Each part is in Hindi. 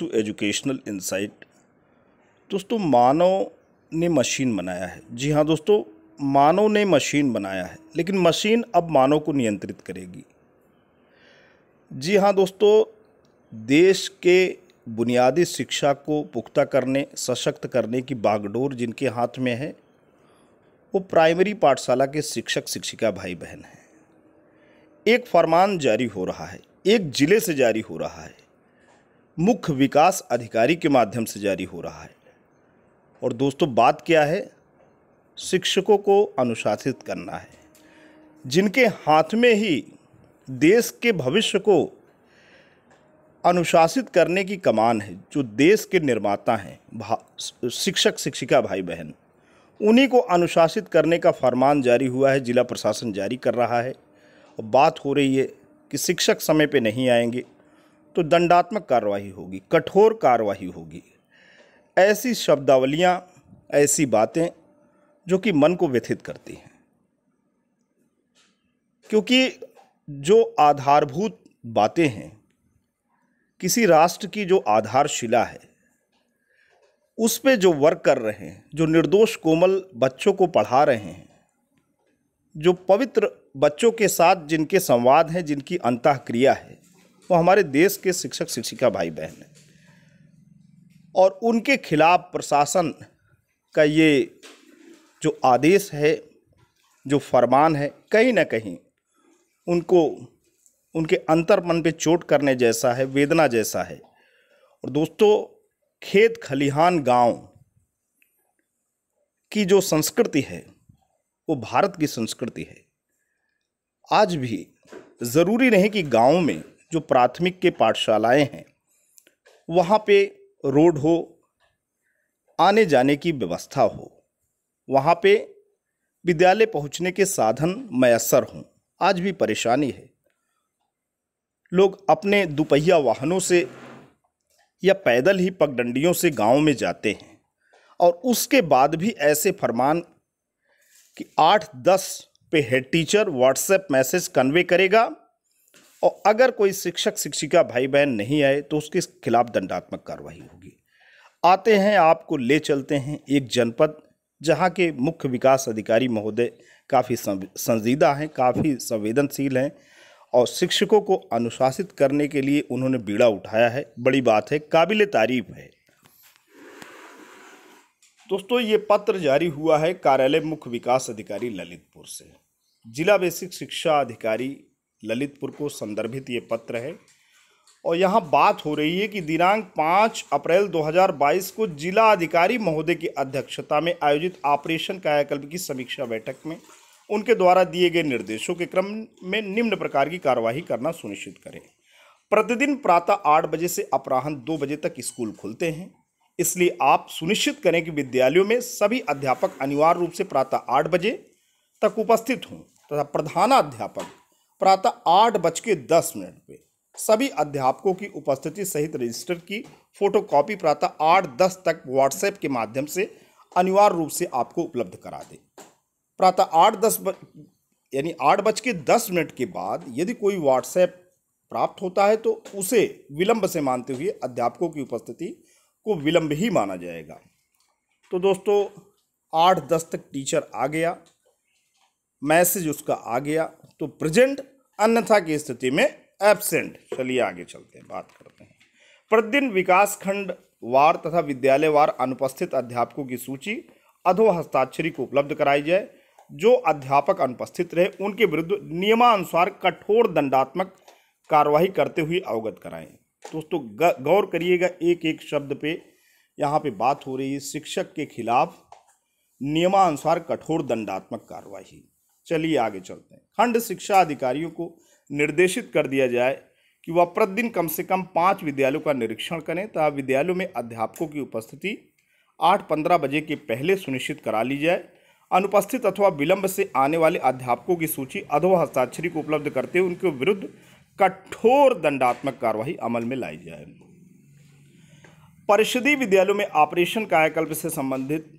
टू एजुकेशनल इंसाइट दोस्तों मानव ने मशीन बनाया है जी हाँ दोस्तों मानव ने मशीन बनाया है लेकिन मशीन अब मानव को नियंत्रित करेगी जी हाँ दोस्तों देश के बुनियादी शिक्षा को पुख्ता करने सशक्त करने की बागडोर जिनके हाथ में है वो प्राइमरी पाठशाला के शिक्षक शिक्षिका भाई बहन हैं एक फरमान जारी हो रहा है एक ज़िले से जारी हो रहा है मुख्य विकास अधिकारी के माध्यम से जारी हो रहा है और दोस्तों बात क्या है शिक्षकों को अनुशासित करना है जिनके हाथ में ही देश के भविष्य को अनुशासित करने की कमान है जो देश के निर्माता हैं शिक्षक शिक्षिका भाई बहन उन्हीं को अनुशासित करने का फरमान जारी हुआ है जिला प्रशासन जारी कर रहा है और बात हो रही है कि शिक्षक समय पे नहीं आएंगे तो दंडात्मक कार्रवाई होगी कठोर कार्रवाई होगी ऐसी शब्दावलियाँ ऐसी बातें जो कि मन को व्यथित करती हैं क्योंकि जो आधारभूत बातें हैं किसी राष्ट्र की जो आधारशिला है उस पे जो वर्क कर रहे हैं जो निर्दोष कोमल बच्चों को पढ़ा रहे हैं जो पवित्र बच्चों के साथ जिनके संवाद हैं जिनकी अंतः क्रिया है वो हमारे देश के शिक्षक शिक्षिका भाई बहन हैं और उनके खिलाफ प्रशासन का ये जो आदेश है जो फरमान है कहीं ना कहीं उनको उनके अंतर मन पे चोट करने जैसा है वेदना जैसा है और दोस्तों खेत खलिहान गांव की जो संस्कृति है वो भारत की संस्कृति है आज भी ज़रूरी नहीं कि गांव में जो प्राथमिक के पाठशालाएं हैं वहाँ पे रोड हो आने जाने की व्यवस्था हो वहाँ पे विद्यालय पहुँचने के साधन मैसर हों आज भी परेशानी है लोग अपने दुपहिया वाहनों से या पैदल ही पगडंडियों से गांव में जाते हैं और उसके बाद भी ऐसे फरमान कि आठ दस पे head teacher WhatsApp message convey करेगा और अगर कोई शिक्षक शिक्षिका भाई बहन नहीं आए तो उसके खिलाफ दंडात्मक कार्रवाई होगी आते हैं आपको ले चलते हैं एक जनपद जहाँ के मुख्य विकास अधिकारी महोदय काफ़ी संजीदा हैं काफ़ी संवेदनशील हैं और शिक्षकों को अनुशासित करने के लिए उन्होंने बीड़ा उठाया है बड़ी बात है काबिल तारीफ है दोस्तों ये पत्र जारी हुआ है कार्यालय मुख्य विकास अधिकारी ललितपुर से जिला बेसिक शिक्षा अधिकारी ललितपुर को संदर्भित ये पत्र है और यहाँ बात हो रही है कि दिनांक पाँच अप्रैल 2022 को जिला अधिकारी महोदय की अध्यक्षता में आयोजित ऑपरेशन कायाकल्प की समीक्षा बैठक में उनके द्वारा दिए गए निर्देशों के क्रम में निम्न प्रकार की कार्यवाही करना सुनिश्चित करें प्रतिदिन प्रातः आठ बजे से अपराहन दो बजे तक स्कूल खुलते हैं इसलिए आप सुनिश्चित करें कि विद्यालयों में सभी अध्यापक अनिवार्य रूप से प्रातः आठ बजे तक उपस्थित हों तथा प्रधानाध्यापक प्रातः आठ बज के दस मिनट पे सभी अध्यापकों की उपस्थिति सहित रजिस्टर की फोटोकॉपी प्रातः आठ दस तक व्हाट्सएप के माध्यम से अनिवार्य रूप से आपको उपलब्ध करा दें प्रातः आठ दस यानी आठ बज के दस मिनट के बाद यदि कोई व्हाट्सएप प्राप्त होता है तो उसे विलंब से मानते हुए अध्यापकों की उपस्थिति को विलंब ही माना जाएगा तो दोस्तों आठ दस तक टीचर आ गया मैसेज उसका आ गया तो प्रेजेंट अन्यथा की स्थिति में एबसेंट चलिए आगे चलते हैं बात करते हैं प्रतिदिन विकास खंड वार तथा विद्यालय वार अनुपस्थित अध्यापकों की सूची अधो हस्ताक्षरी को उपलब्ध कराई जाए जो अध्यापक अनुपस्थित रहे उनके विरुद्ध नियमानुसार कठोर दंडात्मक कार्रवाई करते हुए अवगत कराएं दोस्तों गौर करिएगा एक एक शब्द पे यहाँ पे बात हो रही है शिक्षक के खिलाफ नियमानुसार कठोर दंडात्मक कार्रवाई चलिए आगे चलते हैं खंड शिक्षा अधिकारियों को निर्देशित कर दिया जाए कि वह प्रतिदिन कम से कम पाँच विद्यालयों का निरीक्षण करें तथा विद्यालयों में अध्यापकों की उपस्थिति आठ पंद्रह बजे के पहले सुनिश्चित करा ली जाए अनुपस्थित अथवा विलंब से आने वाले अध्यापकों की सूची अधो हस्ताक्षरी को उपलब्ध करते हुए उनके विरुद्ध कठोर दंडात्मक कार्रवाई अमल में लाई जाए परिषदीय विद्यालयों में ऑपरेशन कायाकल्प से संबंधित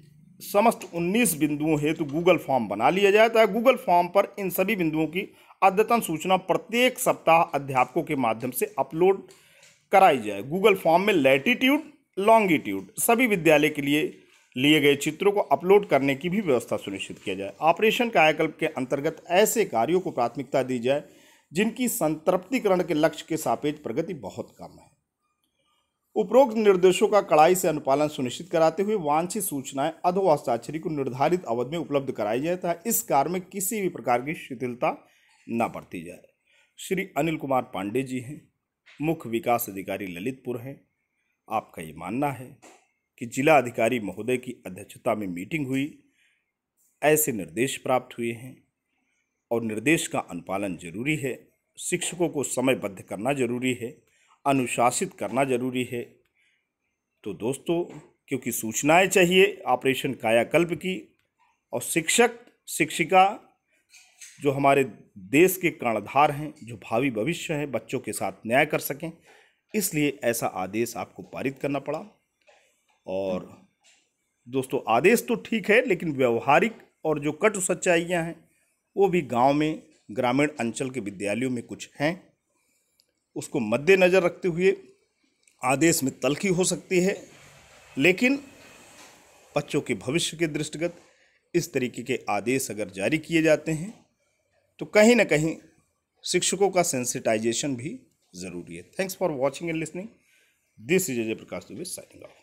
समस्त 19 बिंदुओं हेतु गूगल फॉर्म बना लिया जाता है गूगल फॉर्म पर इन सभी बिंदुओं की अद्यतन सूचना प्रत्येक सप्ताह अध्यापकों के माध्यम से अपलोड कराई जाए गूगल फॉर्म में लैटिट्यूड लॉन्गिट्यूड सभी विद्यालय के लिए लिए गए चित्रों को अपलोड करने की भी व्यवस्था सुनिश्चित किया जाए ऑपरेशन कायाकल्प के अंतर्गत ऐसे कार्यों को प्राथमिकता दी जाए जिनकी संतृप्तिकरण के लक्ष्य के सापेक्ष प्रगति बहुत कम है उपरोक्त निर्देशों का कड़ाई से अनुपालन सुनिश्चित कराते हुए वांछित सूचनाएं अधोहस्ताक्षरी को निर्धारित अवधि में उपलब्ध कराई जाए तथा इस कार्य में किसी भी प्रकार की शिथिलता न बरती जाए श्री अनिल कुमार पांडे जी हैं मुख्य विकास अधिकारी ललितपुर हैं आपका ये मानना है कि जिला अधिकारी महोदय की अध्यक्षता में मीटिंग हुई ऐसे निर्देश प्राप्त हुए हैं और निर्देश का अनुपालन जरूरी है शिक्षकों को समयबद्ध करना जरूरी है अनुशासित करना जरूरी है तो दोस्तों क्योंकि सूचनाएं चाहिए ऑपरेशन कायाकल्प की और शिक्षक शिक्षिका जो हमारे देश के कर्णधार हैं जो भावी भविष्य हैं बच्चों के साथ न्याय कर सकें इसलिए ऐसा आदेश आपको पारित करना पड़ा और दोस्तों आदेश तो ठीक है लेकिन व्यवहारिक और जो कट सच्चाइयाँ हैं वो भी गांव में ग्रामीण अंचल के विद्यालयों में कुछ हैं उसको मद्देनज़र रखते हुए आदेश में तलखी हो सकती है लेकिन बच्चों के भविष्य के दृष्टिगत इस तरीके के आदेश अगर जारी किए जाते हैं तो कहीं ना कहीं शिक्षकों का सेंसिटाइजेशन भी ज़रूरी है thanks for watching and listening this is Ajay Prakash Dubey signing of